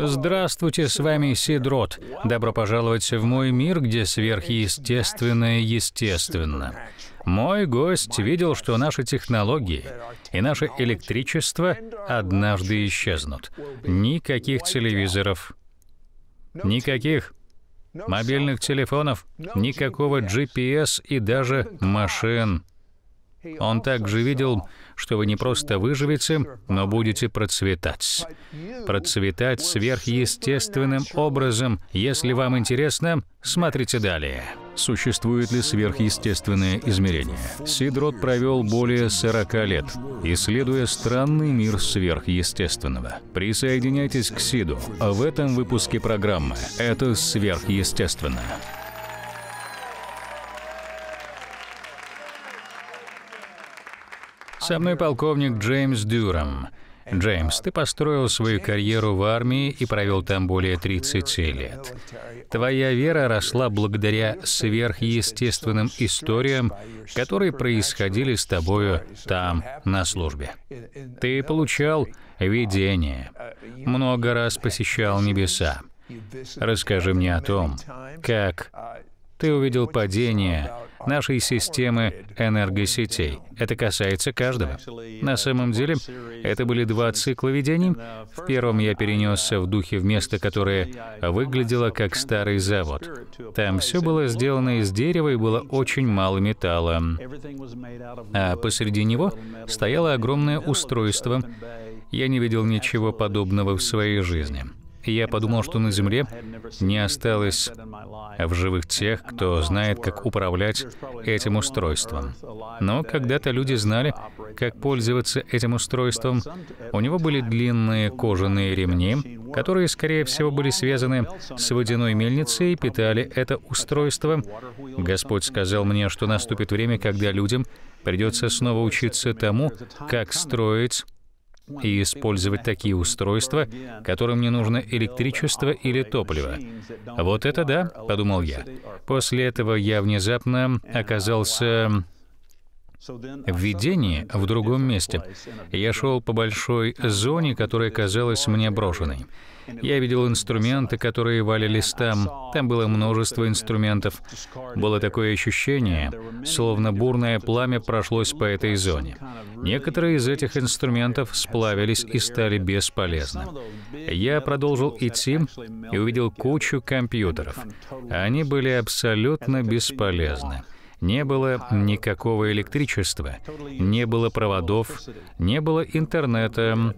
Здравствуйте, с вами Сидрот. Добро пожаловать в мой мир, где сверхъестественное естественно. Мой гость видел, что наши технологии и наше электричество однажды исчезнут. Никаких телевизоров. Никаких мобильных телефонов, никакого GPS и даже машин. Он также видел, что вы не просто выживете, но будете процветать. Процветать сверхъестественным образом. Если вам интересно, смотрите далее. Существует ли сверхъестественное измерение? Сидрот провел более 40 лет, исследуя странный мир сверхъестественного. Присоединяйтесь к Сиду в этом выпуске программы «Это сверхъестественно». Со мной полковник Джеймс Дюрам. Джеймс, ты построил свою карьеру в армии и провел там более 30 лет. Твоя вера росла благодаря сверхъестественным историям, которые происходили с тобою там, на службе. Ты получал видение, много раз посещал небеса. Расскажи мне о том, как ты увидел падение, нашей системы энергосетей. Это касается каждого. На самом деле, это были два цикла видений. В первом я перенесся в духе в место, которое выглядело как старый завод. Там все было сделано из дерева и было очень мало металла. А посреди него стояло огромное устройство. Я не видел ничего подобного в своей жизни и я подумал, что на Земле не осталось в живых тех, кто знает, как управлять этим устройством. Но когда-то люди знали, как пользоваться этим устройством. У него были длинные кожаные ремни, которые, скорее всего, были связаны с водяной мельницей и питали это устройство. Господь сказал мне, что наступит время, когда людям придется снова учиться тому, как строить и использовать такие устройства, которым не нужно электричество или топливо. Вот это да, подумал я. После этого я внезапно оказался в видении в другом месте. Я шел по большой зоне, которая казалась мне брошенной. Я видел инструменты, которые валялись там. Там было множество инструментов. Было такое ощущение, словно бурное пламя прошлось по этой зоне. Некоторые из этих инструментов сплавились и стали бесполезны. Я продолжил идти и увидел кучу компьютеров. Они были абсолютно бесполезны не было никакого электричества, не было проводов, не было интернета.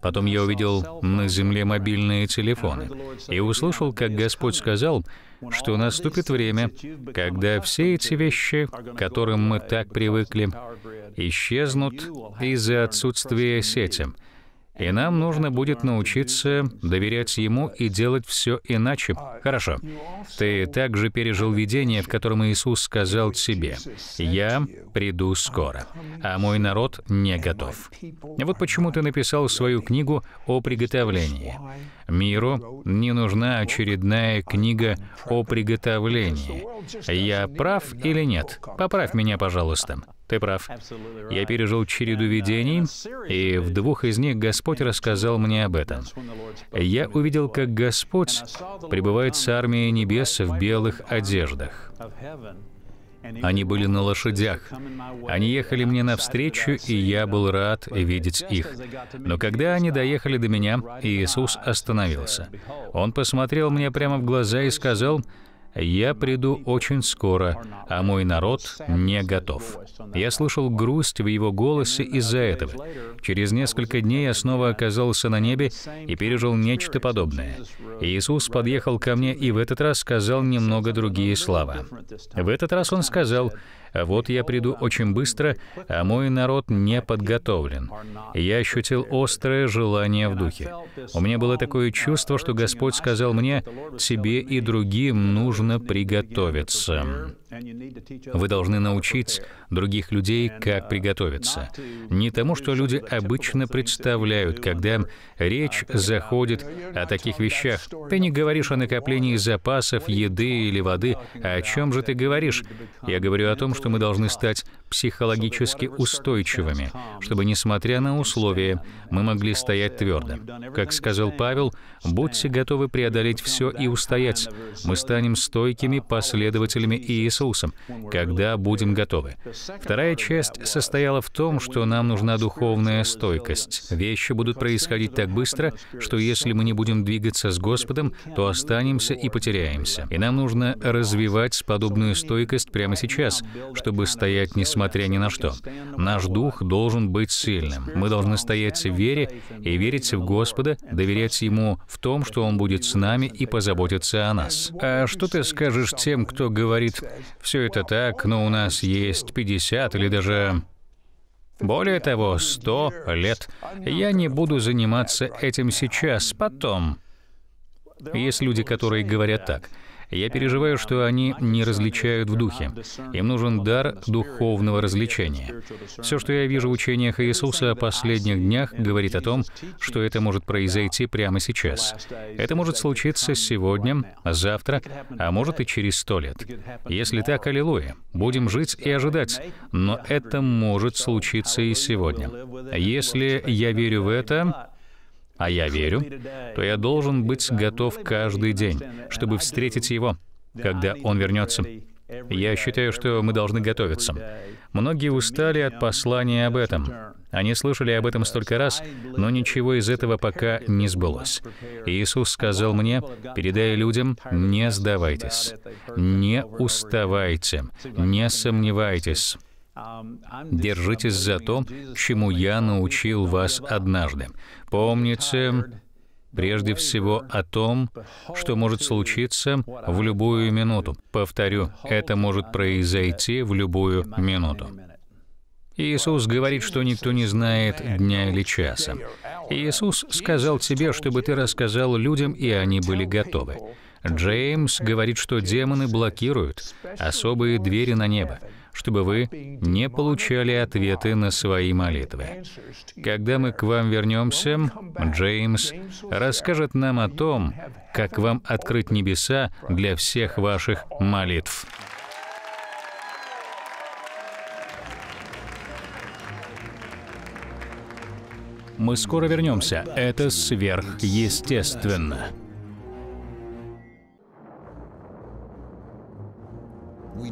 Потом я увидел на земле мобильные телефоны и услышал, как Господь сказал, что наступит время, когда все эти вещи, к которым мы так привыкли, исчезнут из-за отсутствия сети — и нам нужно будет научиться доверять Ему и делать все иначе. Хорошо. Ты также пережил видение, в котором Иисус сказал тебе, «Я приду скоро, а мой народ не готов». Вот почему ты написал свою книгу о приготовлении. Миру не нужна очередная книга о приготовлении. Я прав или нет? Поправь меня, пожалуйста. Ты прав. Я пережил череду видений, и в двух из них Господь рассказал мне об этом. Я увидел, как Господь пребывает с армией небес в белых одеждах. Они были на лошадях. Они ехали мне навстречу, и я был рад видеть их. Но когда они доехали до меня, Иисус остановился. Он посмотрел мне прямо в глаза и сказал, «Я приду очень скоро, а мой народ не готов». Я слышал грусть в его голосе из-за этого. Через несколько дней я снова оказался на небе и пережил нечто подобное. Иисус подъехал ко мне и в этот раз сказал немного другие слова. В этот раз Он сказал, «А вот я приду очень быстро, а мой народ не подготовлен. Я ощутил острое желание в духе. У меня было такое чувство, что Господь сказал мне, «Тебе и другим нужно приготовиться». Вы должны научить других людей, как приготовиться. Не тому, что люди обычно представляют, когда речь заходит о таких вещах. Ты не говоришь о накоплении запасов еды или воды. А о чем же ты говоришь? Я говорю о том, что мы должны стать психологически устойчивыми, чтобы, несмотря на условия, мы могли стоять твердо. Как сказал Павел, «Будьте готовы преодолеть все и устоять. Мы станем стойкими последователями Иисуса соусом, когда будем готовы. Вторая часть состояла в том, что нам нужна духовная стойкость. Вещи будут происходить так быстро, что если мы не будем двигаться с Господом, то останемся и потеряемся. И нам нужно развивать подобную стойкость прямо сейчас, чтобы стоять несмотря ни на что. Наш дух должен быть сильным. Мы должны стоять в вере и верить в Господа, доверять Ему в том, что Он будет с нами и позаботиться о нас. А что ты скажешь тем, кто говорит, все это так, но у нас есть 50 или даже более того, 100 лет. Я не буду заниматься этим сейчас, потом. Есть люди, которые говорят так. Я переживаю, что они не различают в духе. Им нужен дар духовного развлечения. Все, что я вижу в учениях Иисуса о последних днях, говорит о том, что это может произойти прямо сейчас. Это может случиться сегодня, завтра, а может и через сто лет. Если так, аллилуйя. Будем жить и ожидать. Но это может случиться и сегодня. Если я верю в это, а я верю, то я должен быть готов каждый день, чтобы встретить Его, когда Он вернется. Я считаю, что мы должны готовиться. Многие устали от послания об этом. Они слышали об этом столько раз, но ничего из этого пока не сбылось. Иисус сказал мне, передай людям, не сдавайтесь, не уставайте, не сомневайтесь. Держитесь за то, чему я научил вас однажды. Помните, прежде всего о том, что может случиться в любую минуту. Повторю, это может произойти в любую минуту. Иисус говорит, что никто не знает дня или часа. Иисус сказал тебе, чтобы ты рассказал людям, и они были готовы. Джеймс говорит, что демоны блокируют особые двери на небо чтобы вы не получали ответы на свои молитвы. Когда мы к вам вернемся, Джеймс расскажет нам о том, как вам открыть небеса для всех ваших молитв. Мы скоро вернемся. Это сверхъестественно.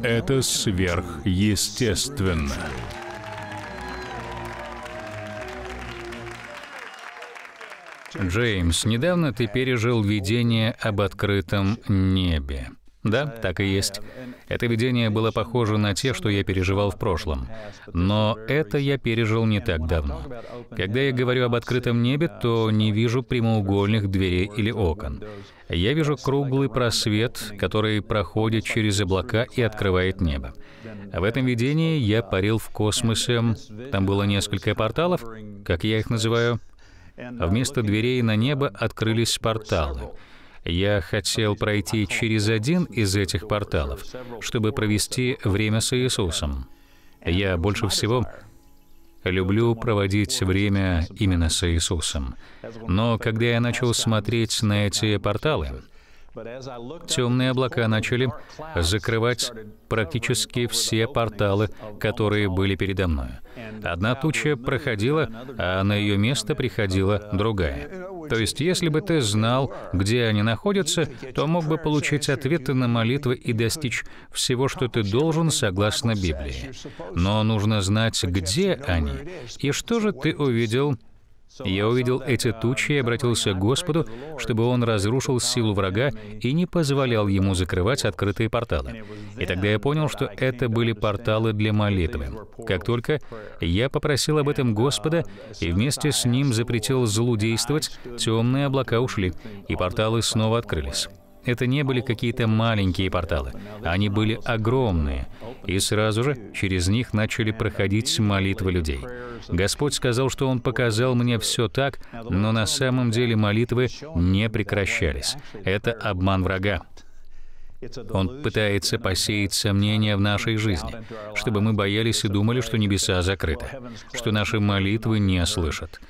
Это сверхъестественно. Джеймс, недавно ты пережил видение об открытом небе. Да, так и есть. Это видение было похоже на те, что я переживал в прошлом. Но это я пережил не так давно. Когда я говорю об открытом небе, то не вижу прямоугольных дверей или окон. Я вижу круглый просвет, который проходит через облака и открывает небо. В этом видении я парил в космосе. Там было несколько порталов, как я их называю. Вместо дверей на небо открылись порталы — я хотел пройти через один из этих порталов, чтобы провести время с Иисусом. Я больше всего люблю проводить время именно с Иисусом. Но когда я начал смотреть на эти порталы, Темные облака начали закрывать практически все порталы, которые были передо мной. Одна туча проходила, а на ее место приходила другая. То есть, если бы ты знал, где они находятся, то мог бы получить ответы на молитвы и достичь всего, что ты должен, согласно Библии. Но нужно знать, где они и что же ты увидел я увидел эти тучи и обратился к Господу, чтобы он разрушил силу врага и не позволял ему закрывать открытые порталы. И тогда я понял, что это были порталы для молитвы. Как только я попросил об этом Господа и вместе с ним запретил злу действовать, темные облака ушли, и порталы снова открылись. Это не были какие-то маленькие порталы, они были огромные, и сразу же через них начали проходить молитвы людей. Господь сказал, что Он показал мне все так, но на самом деле молитвы не прекращались. Это обман врага. Он пытается посеять сомнения в нашей жизни, чтобы мы боялись и думали, что небеса закрыты, что наши молитвы не слышат.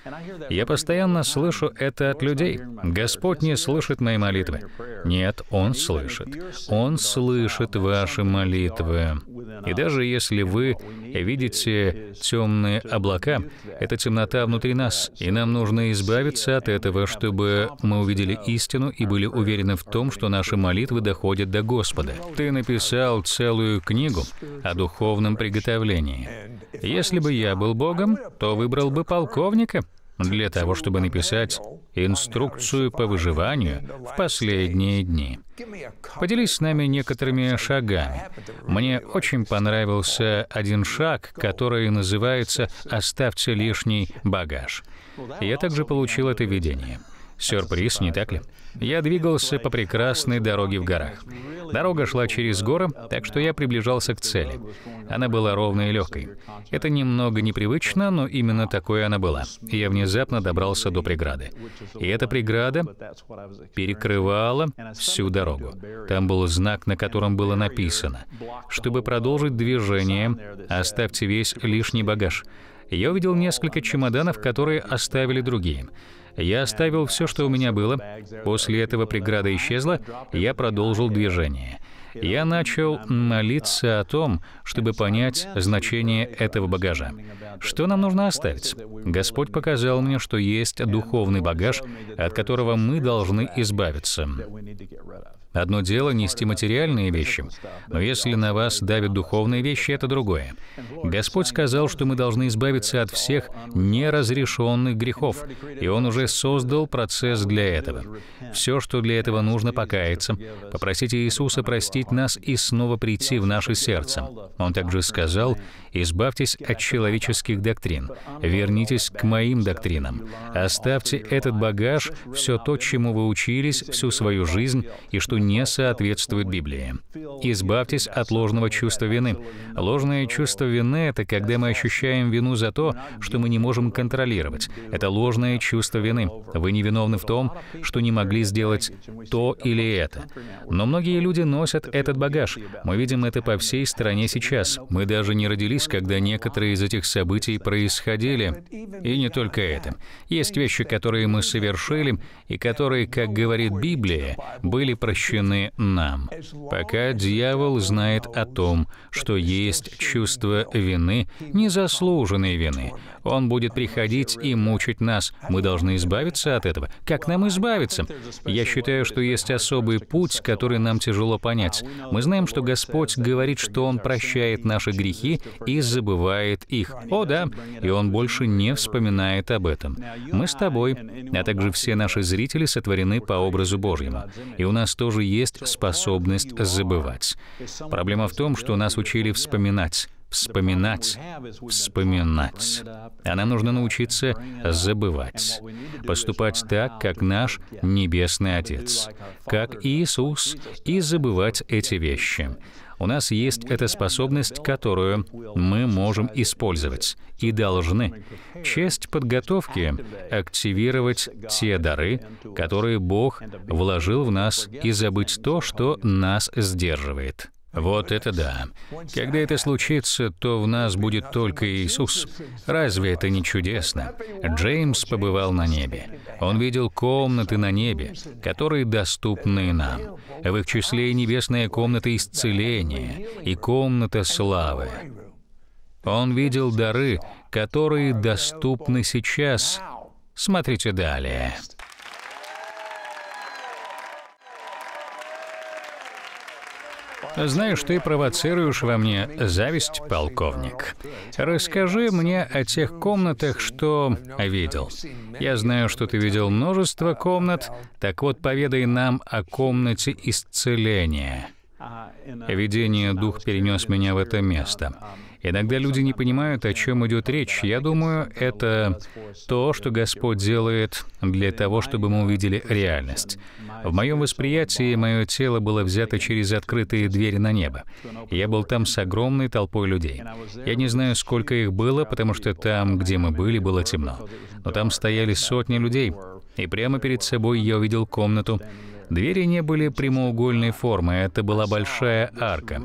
Я постоянно слышу это от людей. Господь не слышит мои молитвы. Нет, Он слышит. Он слышит ваши молитвы. И даже если вы Видите, темные облака — это темнота внутри нас, и нам нужно избавиться от этого, чтобы мы увидели истину и были уверены в том, что наши молитвы доходят до Господа. Ты написал целую книгу о духовном приготовлении. Если бы я был Богом, то выбрал бы полковника для того, чтобы написать инструкцию по выживанию в последние дни. Поделись с нами некоторыми шагами. Мне очень понравился один шаг, который называется «Оставьте лишний багаж». Я также получил это видение. Сюрприз, не так ли? Я двигался по прекрасной дороге в горах. Дорога шла через горы, так что я приближался к цели. Она была ровной и легкой. Это немного непривычно, но именно такой она была. я внезапно добрался до преграды. И эта преграда перекрывала всю дорогу. Там был знак, на котором было написано, чтобы продолжить движение, оставьте весь лишний багаж. Я увидел несколько чемоданов, которые оставили другие. Я оставил все, что у меня было. После этого преграда исчезла, я продолжил движение. Я начал молиться о том, чтобы понять значение этого багажа. Что нам нужно оставить? Господь показал мне, что есть духовный багаж, от которого мы должны избавиться. Одно дело нести материальные вещи, но если на вас давят духовные вещи, это другое. Господь сказал, что мы должны избавиться от всех неразрешенных грехов, и Он уже создал процесс для этого. Все, что для этого нужно, покаяться, попросить Иисуса простить нас и снова прийти в наше сердце. Он также сказал, «Избавьтесь от человеческих доктрин, вернитесь к моим доктринам, оставьте этот багаж, все то, чему вы учились всю свою жизнь, и что не соответствует Библии. Избавьтесь от ложного чувства вины. Ложное чувство вины — это когда мы ощущаем вину за то, что мы не можем контролировать. Это ложное чувство вины. Вы не виновны в том, что не могли сделать то или это. Но многие люди носят этот багаж. Мы видим это по всей стране сейчас. Мы даже не родились, когда некоторые из этих событий происходили. И не только это. Есть вещи, которые мы совершили, и которые, как говорит Библия, были прощены свойственны нам. Пока дьявол знает о том, что есть чувство вины, незаслуженной вины, он будет приходить и мучить нас. Мы должны избавиться от этого. Как нам избавиться? Я считаю, что есть особый путь, который нам тяжело понять. Мы знаем, что Господь говорит, что Он прощает наши грехи и забывает их. О да, и Он больше не вспоминает об этом. Мы с тобой, а также все наши зрители сотворены по образу Божьему. И у нас тоже тоже есть способность забывать. Проблема в том, что нас учили вспоминать, вспоминать, вспоминать. А нам нужно научиться забывать, поступать так, как наш Небесный Отец, как Иисус, и забывать эти вещи. У нас есть эта способность, которую мы можем использовать и должны. Часть подготовки — активировать те дары, которые Бог вложил в нас, и забыть то, что нас сдерживает. Вот это да. Когда это случится, то в нас будет только Иисус. Разве это не чудесно? Джеймс побывал на небе. Он видел комнаты на небе, которые доступны нам. В их числе и небесная комната исцеления, и комната славы. Он видел дары, которые доступны сейчас. Смотрите далее. Знаю, что ты провоцируешь во мне зависть, полковник. Расскажи мне о тех комнатах, что видел. Я знаю, что ты видел множество комнат. Так вот, поведай нам о комнате исцеления. Видение дух перенес меня в это место. Иногда люди не понимают, о чем идет речь. Я думаю, это то, что Господь делает для того, чтобы мы увидели реальность. В моем восприятии мое тело было взято через открытые двери на небо. Я был там с огромной толпой людей. Я не знаю, сколько их было, потому что там, где мы были, было темно. Но там стояли сотни людей, и прямо перед собой я увидел комнату. Двери не были прямоугольной формы, это была большая арка.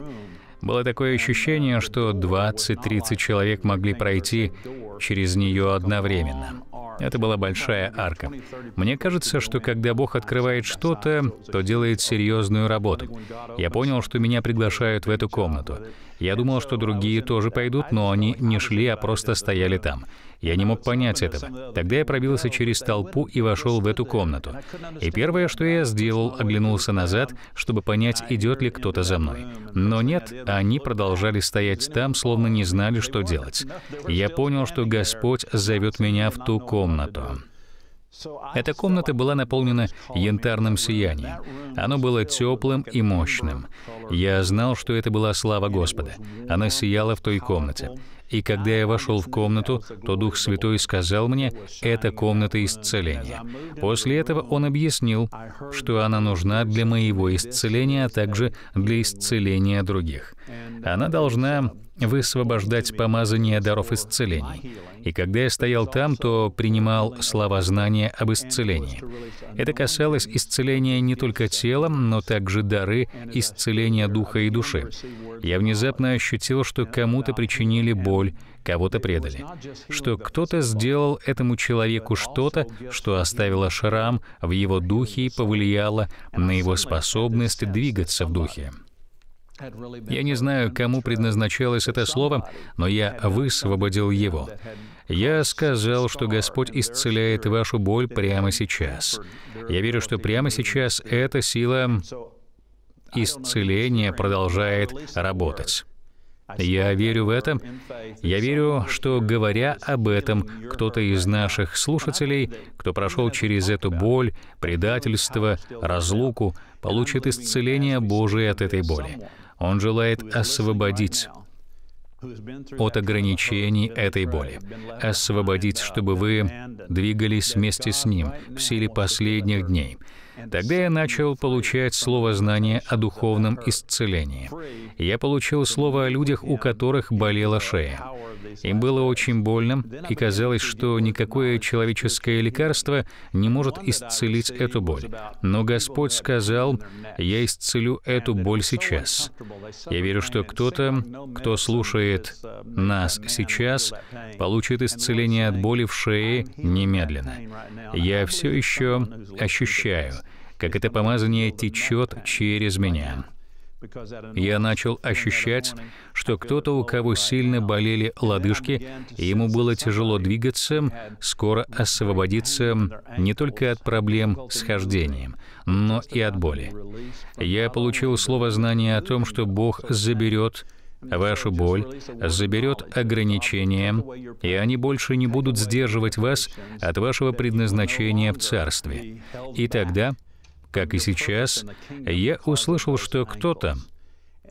Было такое ощущение, что 20-30 человек могли пройти через нее одновременно. Это была большая арка. Мне кажется, что когда Бог открывает что-то, то делает серьезную работу. Я понял, что меня приглашают в эту комнату. Я думал, что другие тоже пойдут, но они не шли, а просто стояли там. Я не мог понять этого. Тогда я пробился через толпу и вошел в эту комнату. И первое, что я сделал, оглянулся назад, чтобы понять, идет ли кто-то за мной. Но нет, они продолжали стоять там, словно не знали, что делать. Я понял, что Господь зовет меня в ту комнату. Эта комната была наполнена янтарным сиянием. Оно было теплым и мощным. Я знал, что это была слава Господа. Она сияла в той комнате. И когда я вошел в комнату, то Дух Святой сказал мне, это комната исцеления. После этого он объяснил, что она нужна для моего исцеления, а также для исцеления других. Она должна высвобождать помазание даров исцелений. И когда я стоял там, то принимал слова знания об исцелении. Это касалось исцеления не только телом, но также дары исцеления духа и души. Я внезапно ощутил, что кому-то причинили боль, кого-то предали. Что кто-то сделал этому человеку что-то, что оставило шрам в его духе и повлияло на его способность двигаться в духе. Я не знаю, кому предназначалось это слово, но я высвободил его. Я сказал, что Господь исцеляет вашу боль прямо сейчас. Я верю, что прямо сейчас эта сила исцеления продолжает работать. Я верю в это. Я верю, что, говоря об этом, кто-то из наших слушателей, кто прошел через эту боль, предательство, разлуку, получит исцеление Божие от этой боли. Он желает освободить от ограничений этой боли, освободить, чтобы вы двигались вместе с Ним в силе последних дней, Тогда я начал получать слово знания о духовном исцелении. Я получил слово о людях, у которых болела шея. Им было очень больно, и казалось, что никакое человеческое лекарство не может исцелить эту боль. Но Господь сказал, «Я исцелю эту боль сейчас». Я верю, что кто-то, кто слушает нас сейчас, получит исцеление от боли в шее немедленно. Я все еще ощущаю, как это помазание течет через меня. Я начал ощущать, что кто-то, у кого сильно болели лодыжки, и ему было тяжело двигаться, скоро освободится не только от проблем с хождением, но и от боли. Я получил слово знания о том, что Бог заберет вашу боль, заберет ограничения, и они больше не будут сдерживать вас от вашего предназначения в Царстве. И тогда как и сейчас, я услышал, что кто-то,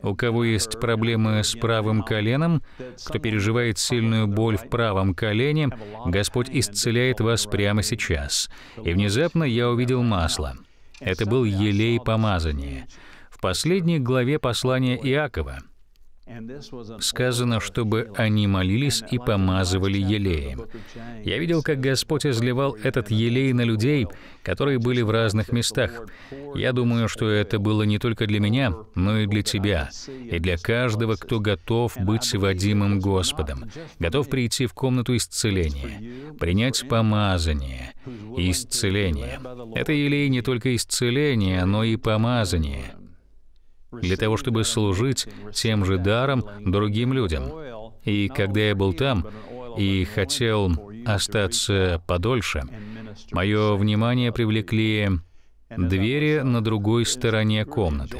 у кого есть проблемы с правым коленом, кто переживает сильную боль в правом колене, Господь исцеляет вас прямо сейчас. И внезапно я увидел масло. Это был елей помазания. В последней главе послания Иакова — Сказано, чтобы они молились и помазывали елеем. Я видел, как Господь изливал этот елей на людей, которые были в разных местах. Я думаю, что это было не только для меня, но и для тебя, и для каждого, кто готов быть водимым Господом, готов прийти в комнату исцеления, принять помазание и исцеление. Это елей не только исцеление, но и помазание для того, чтобы служить тем же даром другим людям. И когда я был там и хотел остаться подольше, мое внимание привлекли двери на другой стороне комнаты.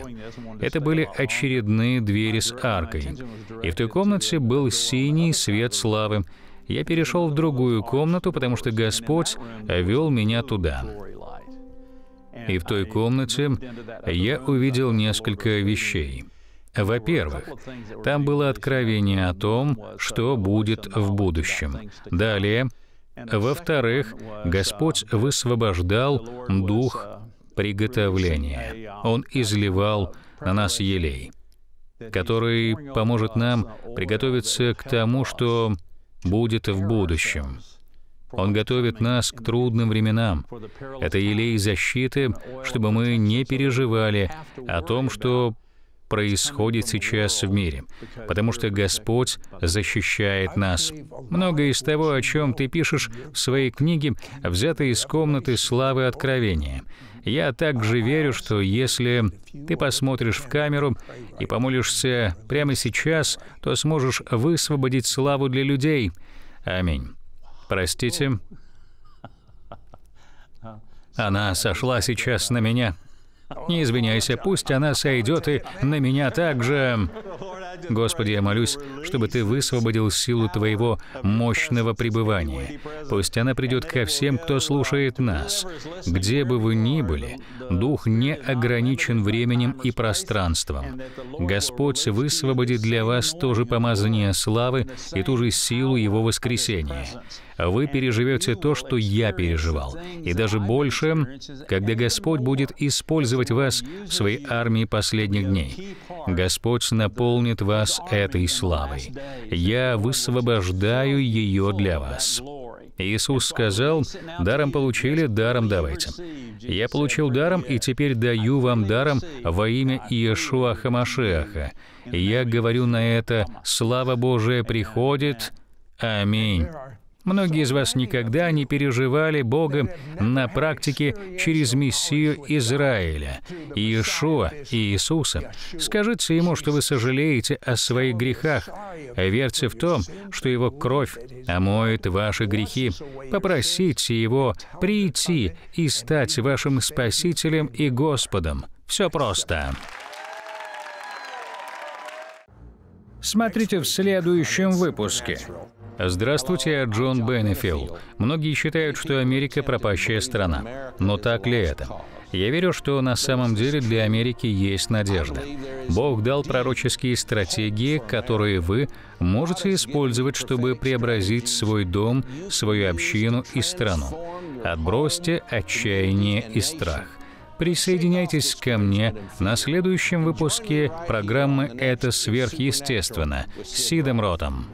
Это были очередные двери с аркой. И в той комнате был синий свет славы. Я перешел в другую комнату, потому что Господь вел меня туда и в той комнате я увидел несколько вещей. Во-первых, там было откровение о том, что будет в будущем. Далее, во-вторых, Господь высвобождал дух приготовления. Он изливал на нас елей, который поможет нам приготовиться к тому, что будет в будущем. Он готовит нас к трудным временам. Это елей защиты, чтобы мы не переживали о том, что происходит сейчас в мире, потому что Господь защищает нас. Многое из того, о чем ты пишешь в своей книге, взято из комнаты славы откровения. Я также верю, что если ты посмотришь в камеру и помолишься прямо сейчас, то сможешь высвободить славу для людей. Аминь. Простите. Она сошла сейчас на меня. Не извиняйся, пусть она сойдет и на меня также. Господи, я молюсь, чтобы Ты высвободил силу Твоего мощного пребывания. Пусть она придет ко всем, кто слушает нас. Где бы вы ни были, Дух не ограничен временем и пространством. Господь высвободит для вас тоже помазание славы и ту же силу Его воскресения вы переживете то, что я переживал, и даже больше, когда Господь будет использовать вас в своей армии последних дней. Господь наполнит вас этой славой. Я высвобождаю ее для вас. Иисус сказал, «Даром получили, даром давайте». Я получил даром, и теперь даю вам даром во имя Иешуа Хамашеха. Я говорю на это, «Слава Божия приходит». Аминь. Многие из вас никогда не переживали Бога на практике через Мессию Израиля, Иешуа и Иисуса. Скажите Ему, что вы сожалеете о своих грехах. Верьте в том, что Его кровь омоет ваши грехи. Попросите Его прийти и стать вашим Спасителем и Господом. Все просто. Смотрите в следующем выпуске. Здравствуйте, я Джон Беннифилл. Многие считают, что Америка пропащая страна. Но так ли это? Я верю, что на самом деле для Америки есть надежда. Бог дал пророческие стратегии, которые вы можете использовать, чтобы преобразить свой дом, свою общину и страну. Отбросьте отчаяние и страх. Присоединяйтесь ко мне на следующем выпуске программы «Это сверхъестественно» с Сидом Ротом.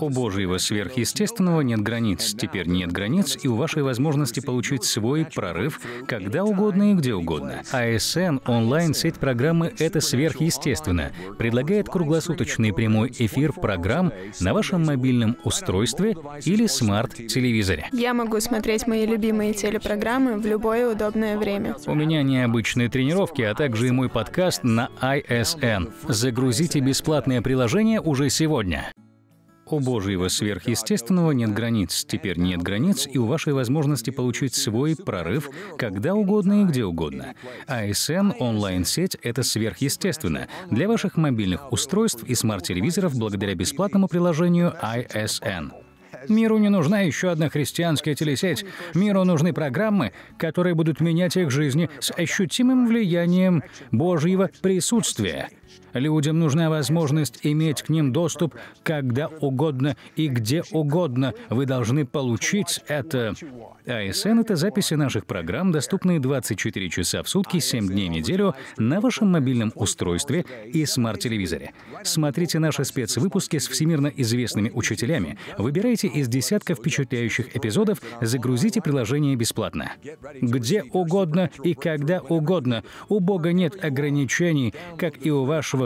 у Божьего сверхъестественного нет границ. Теперь нет границ и у вашей возможности получить свой прорыв когда угодно и где угодно. ASN а онлайн сеть программы «Это сверхъестественно» предлагает круглосуточный прямой эфир программ на вашем мобильном устройстве или смарт-телевизоре. Я могу смотреть мои любимые телепрограммы в любое удобное время. У меня необычные тренировки, а также и мой подкаст на ISN. Загрузите бесплатное приложение уже сегодня у Божьего сверхъестественного нет границ. Теперь нет границ и у вашей возможности получить свой прорыв когда угодно и где угодно. ISN а онлайн-сеть — это сверхъестественно для ваших мобильных устройств и смарт-телевизоров благодаря бесплатному приложению ISN. А Миру не нужна еще одна христианская телесеть. Миру нужны программы, которые будут менять их жизни с ощутимым влиянием Божьего присутствия. Людям нужна возможность иметь к ним доступ когда угодно и где угодно. Вы должны получить это. АСН — это записи наших программ, доступные 24 часа в сутки, 7 дней в неделю на вашем мобильном устройстве и смарт-телевизоре. Смотрите наши спецвыпуски с всемирно известными учителями, выбирайте из десятков впечатляющих эпизодов, загрузите приложение бесплатно. Где угодно и когда угодно. У Бога нет ограничений, как и у вашего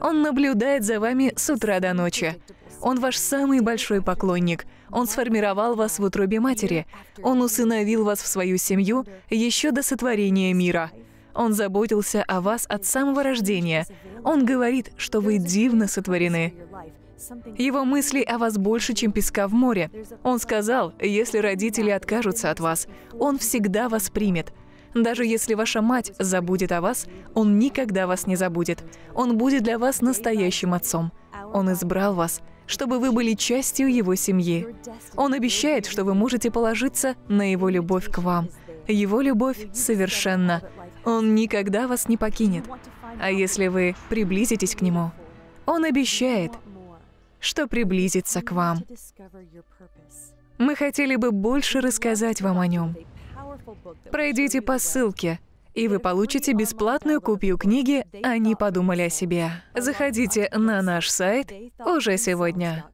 он наблюдает за вами с утра до ночи. Он ваш самый большой поклонник. Он сформировал вас в утробе матери. Он усыновил вас в свою семью еще до сотворения мира. Он заботился о вас от самого рождения. Он говорит, что вы дивно сотворены. Его мысли о вас больше, чем песка в море. Он сказал, если родители откажутся от вас, он всегда вас примет. Даже если ваша мать забудет о вас, Он никогда вас не забудет. Он будет для вас настоящим отцом. Он избрал вас, чтобы вы были частью Его семьи. Он обещает, что вы можете положиться на Его любовь к вам. Его любовь совершенна. Он никогда вас не покинет. А если вы приблизитесь к Нему, Он обещает, что приблизится к вам. Мы хотели бы больше рассказать вам о Нем. Пройдите по ссылке, и вы получите бесплатную копию книги «Они подумали о себе». Заходите на наш сайт уже сегодня.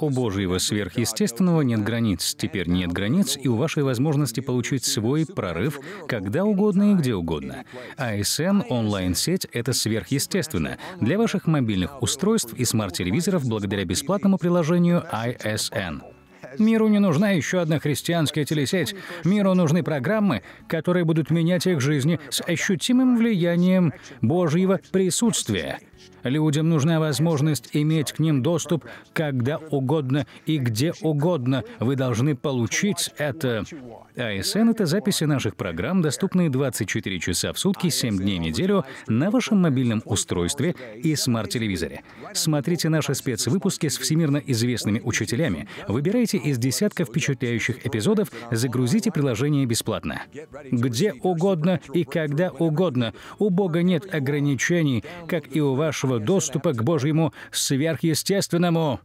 У Божьего сверхъестественного нет границ. Теперь нет границ и у вашей возможности получить свой прорыв когда угодно и где угодно. ASN а — онлайн-сеть — это сверхъестественно для ваших мобильных устройств и смарт-телевизоров благодаря бесплатному приложению ISN. Миру не нужна еще одна христианская телесеть. Миру нужны программы, которые будут менять их жизни с ощутимым влиянием Божьего присутствия. Людям нужна возможность иметь к ним доступ когда угодно и где угодно. Вы должны получить это. ASN а — это записи наших программ, доступные 24 часа в сутки, 7 дней в неделю на вашем мобильном устройстве и смарт-телевизоре. Смотрите наши спецвыпуски с всемирно известными учителями, выбирайте из десятков впечатляющих эпизодов, загрузите приложение бесплатно. Где угодно и когда угодно. У Бога нет ограничений, как и у вашего нашего доступа к Божьему сверхъестественному.